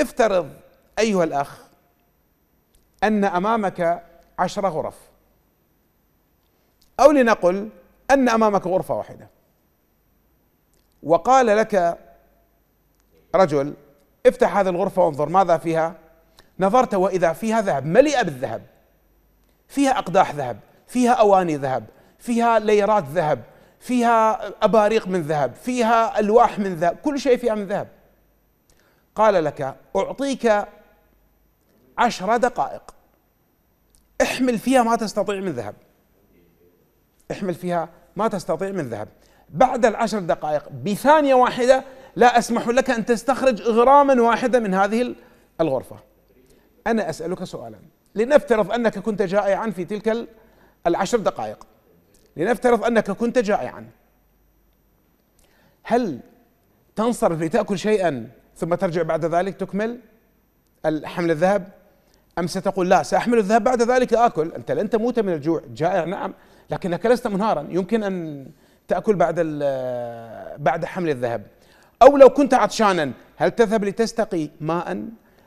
افترض ايها الاخ ان امامك عشر غرف او لنقل ان امامك غرفه واحده وقال لك رجل افتح هذه الغرفه وانظر ماذا فيها نظرت واذا فيها ذهب مليئه بالذهب فيها اقداح ذهب فيها اواني ذهب فيها ليرات ذهب فيها اباريق من ذهب فيها الواح من ذهب كل شيء فيها من ذهب قال لك أعطيك عشر دقائق احمل فيها ما تستطيع من ذهب احمل فيها ما تستطيع من ذهب بعد العشر دقائق بثانية واحدة لا أسمح لك أن تستخرج غراما واحدة من هذه الغرفة أنا أسألك سؤالا لنفترض أنك كنت جائعا في تلك العشر دقائق لنفترض أنك كنت جائعا هل تنصرف لتأكل شيئا ثم ترجع بعد ذلك تكمل حمل الذهب أم ستقول لا سأحمل الذهب بعد ذلك آكل أنت لن تموت من الجوع جائع نعم لكنك لست منهارا يمكن أن تأكل بعد آه، بعد حمل الذهب أو لو كنت عطشانا هل تذهب لتستقي ماء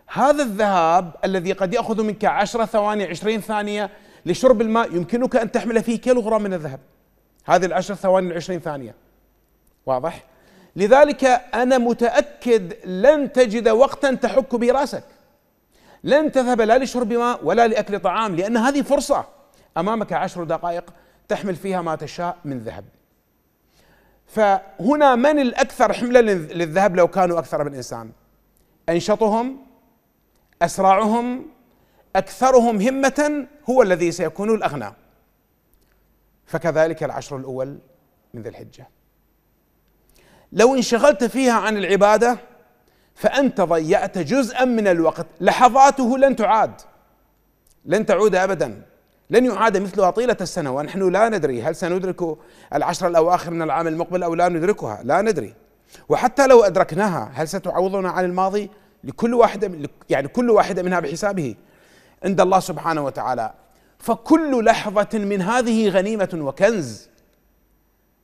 هذا الذهاب الذي قد يأخذ منك عشرة ثواني عشرين ثانية لشرب الماء يمكنك أن تحمل فيه كيلوغرام من الذهب هذه العشر ثواني العشرين ثانية واضح لذلك انا متاكد لن تجد وقتا تحك به راسك لن تذهب لا لشرب ماء ولا لاكل طعام لان هذه فرصه امامك عشر دقائق تحمل فيها ما تشاء من ذهب فهنا من الاكثر حملا للذهب لو كانوا اكثر من انسان انشطهم اسرعهم اكثرهم همه هو الذي سيكون الاغنى فكذلك العشر الاول من ذي الحجه لو انشغلت فيها عن العباده فانت ضيعت جزءا من الوقت لحظاته لن تعاد لن تعود ابدا لن يعاد مثلها طيله السنه ونحن لا ندري هل سندرك العشر الاواخر من العام المقبل او لا ندركها لا ندري وحتى لو ادركناها هل ستعوضنا عن الماضي لكل واحده يعني كل واحده منها بحسابه عند الله سبحانه وتعالى فكل لحظه من هذه غنيمه وكنز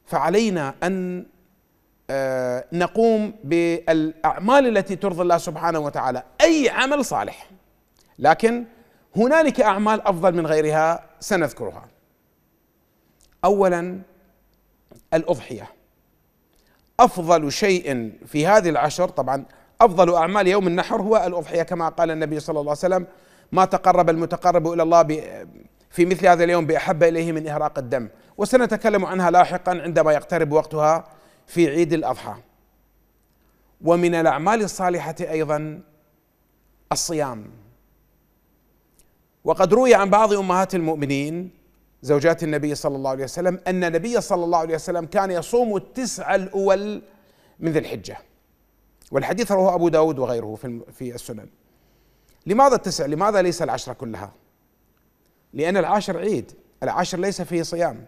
فعلينا ان آه، نقوم بالاعمال التي ترضي الله سبحانه وتعالى اي عمل صالح لكن هنالك اعمال افضل من غيرها سنذكرها اولا الاضحيه افضل شيء في هذه العشر طبعا افضل اعمال يوم النحر هو الاضحيه كما قال النبي صلى الله عليه وسلم ما تقرب المتقرب الى الله في مثل هذا اليوم باحب اليه من اهراق الدم وسنتكلم عنها لاحقا عندما يقترب وقتها في عيد الاضحى ومن الاعمال الصالحه ايضا الصيام وقد روي عن بعض امهات المؤمنين زوجات النبي صلى الله عليه وسلم ان النبي صلى الله عليه وسلم كان يصوم التسع الاول من ذي الحجه والحديث رواه ابو داود وغيره في في السنن لماذا التسع لماذا ليس العشره كلها لان العاشر عيد العاشر ليس فيه صيام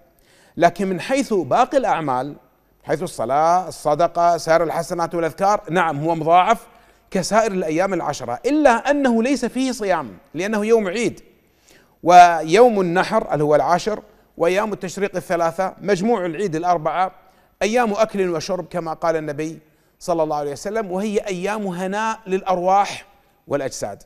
لكن من حيث باقي الاعمال حيث الصلاة الصدقة سائر الحسنات والأذكار نعم هو مضاعف كسائر الأيام العشرة إلا أنه ليس فيه صيام لأنه يوم عيد ويوم النحر اللي هو العاشر وأيام التشريق الثلاثة مجموع العيد الأربعة أيام أكل وشرب كما قال النبي صلى الله عليه وسلم وهي أيام هناء للأرواح والأجساد